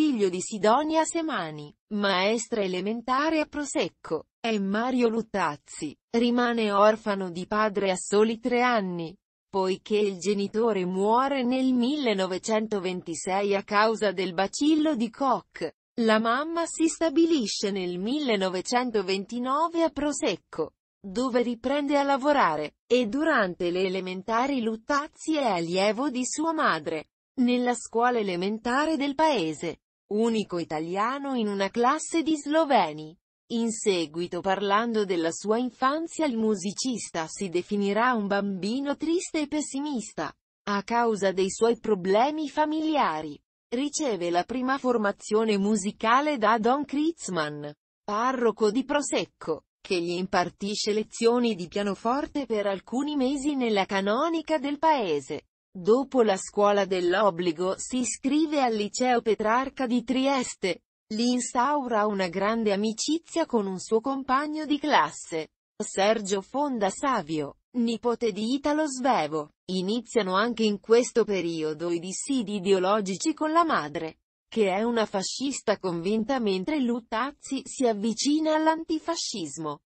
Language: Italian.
figlio di Sidonia Semani, maestra elementare a Prosecco, è Mario Luttazzi, rimane orfano di padre a soli tre anni, poiché il genitore muore nel 1926 a causa del bacillo di Koch. La mamma si stabilisce nel 1929 a Prosecco, dove riprende a lavorare, e durante le elementari Luttazzi è allievo di sua madre, nella scuola elementare del paese unico italiano in una classe di sloveni. In seguito parlando della sua infanzia il musicista si definirà un bambino triste e pessimista. A causa dei suoi problemi familiari, riceve la prima formazione musicale da Don Kritzmann, parroco di Prosecco, che gli impartisce lezioni di pianoforte per alcuni mesi nella canonica del paese. Dopo la scuola dell'obbligo si iscrive al liceo Petrarca di Trieste. Lì instaura una grande amicizia con un suo compagno di classe, Sergio Fonda Savio, nipote di Italo Svevo. Iniziano anche in questo periodo i dissidi ideologici con la madre, che è una fascista convinta mentre Luttazzi si avvicina all'antifascismo.